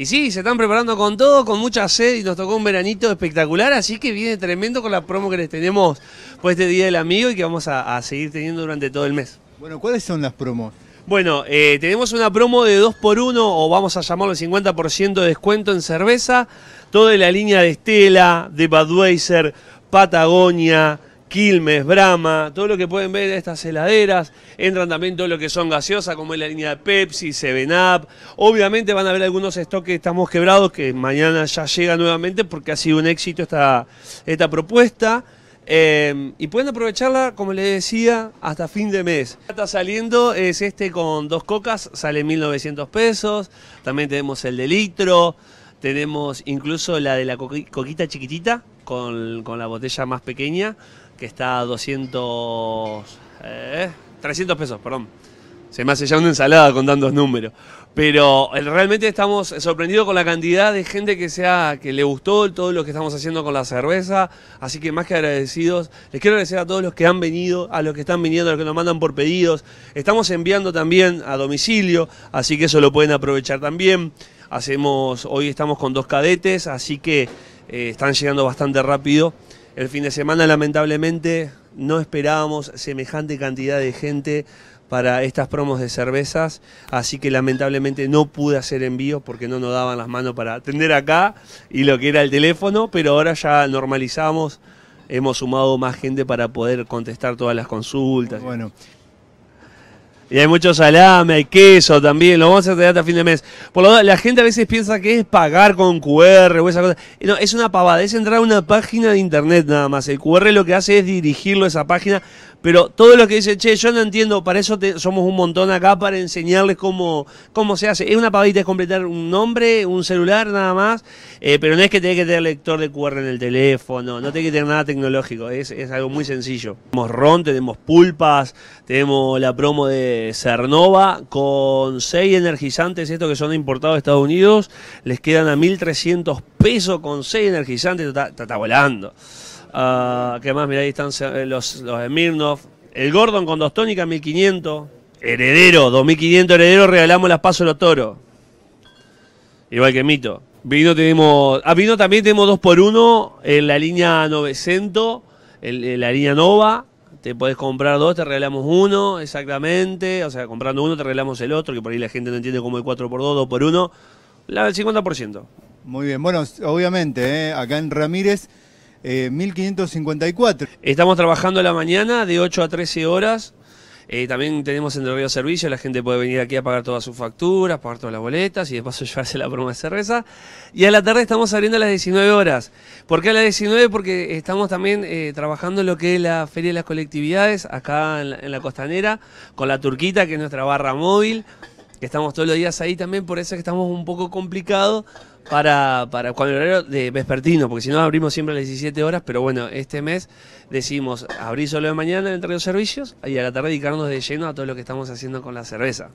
Y sí, se están preparando con todo, con mucha sed y nos tocó un veranito espectacular, así que viene tremendo con la promo que les tenemos por este Día del Amigo y que vamos a, seguir teniendo durante todo el mes. Bueno, ¿cuáles son las promos? Bueno, eh, tenemos una promo de 2x1 o vamos a llamarlo 50% de descuento en cerveza. Toda la línea de Estela, de Badweiser, Patagonia, Quilmes, Brahma, todo lo que pueden ver en estas heladeras. Entran también todo lo que son gaseosas, como es la línea de Pepsi, Seven Up. Obviamente van a ver algunos estoques que estamos quebrados, que mañana ya llega nuevamente porque ha sido un éxito esta, esta propuesta. Em, y pueden aprovecharla, como les decía, hasta fin de mes. Está saliendo, es este con dos cocas, sale 1.900 pesos. También tenemos el de litro, tenemos incluso la de la coquita chiquitita con, con la botella más pequeña que está a 200... 300 eh, pesos, perdón. Se me hace ya una ensalada con tantos números. Pero eh, realmente estamos sorprendidos con la cantidad de gente que sea que le gustó todo lo que estamos haciendo con la cerveza. Así que más que agradecidos, les quiero agradecer a todos los que han venido, a los que están viniendo, a los que nos mandan por pedidos. Estamos enviando también a domicilio, así que eso lo pueden aprovechar también. Hacemos, hoy estamos con dos cadetes, así que eh, están llegando bastante rápido. El fin de semana, lamentablemente, no esperábamos semejante cantidad de gente para estas promos de cervezas, así que lamentablemente no pude hacer envíos porque no nos daban las manos para atender acá y lo que era el teléfono, pero ahora ya normalizamos, hemos sumado más gente para poder contestar todas las consultas. Bueno, y hay mucho salame, hay queso también, lo vamos a hacer hasta fin de mes. Por lo tanto, la gente a veces piensa que es pagar con QR o esa cosa. No, es una pavada, es entrar a una página de internet nada más. El QR lo que hace es dirigirlo a esa página, pero todo lo que dice, che, yo no entiendo, para eso somos un montón acá, para enseñarles cómo, cómo se hace. Es una pavadita, es completar un nombre, un celular nada más, eh, pero no es que tenés que tener lector de QR en el teléfono, no tenés que tener nada tecnológico, es, es algo muy sencillo. Tenemos ron, tenemos pulpas, tenemos la promo de Cernova con 6 energizantes, estos que son importados de Estados Unidos, les quedan a 1.300 pesos con 6 energizantes, está, volando. Ah, ¿Qué más? Mira, ahí están eh, los, los El Gordon con dos tónicas, 1.500. Heredero, 2.500 heredero, regalamos las pasos a los toros. Igual que Mito. Vino tenemos, ah, vino también tenemos 2 por 1 en la línea 900, en la línea Nova te podés comprar dos, te regalamos uno, exactamente. O sea, comprando uno te regalamos el otro, que por ahí la gente no entiende cómo el 4x2, 2x1. La del 50%. Muy bien, bueno, obviamente, ¿eh? acá en Ramírez, 1554. Eh, Estamos trabajando la mañana de 8 a 13 horas eh, también tenemos en Servicio, la gente puede venir aquí a pagar todas sus facturas, pagar todas las boletas y de paso llevarse la broma de cerveza. Y a la tarde estamos abriendo a las 19 horas. ¿Por qué a las 19? Porque estamos también eh, trabajando lo que es la Feria de las Colectividades, acá en la, en la Costanera, con la Turquita, que es nuestra barra móvil que estamos todos los días ahí también, por eso es que estamos un poco complicados para, para cuando el horario de vespertino, porque si no abrimos siempre a las 17 horas, pero bueno, este mes decimos abrir solo de mañana entre los servicios y a la tarde dedicarnos de lleno a todo lo que estamos haciendo con la cerveza.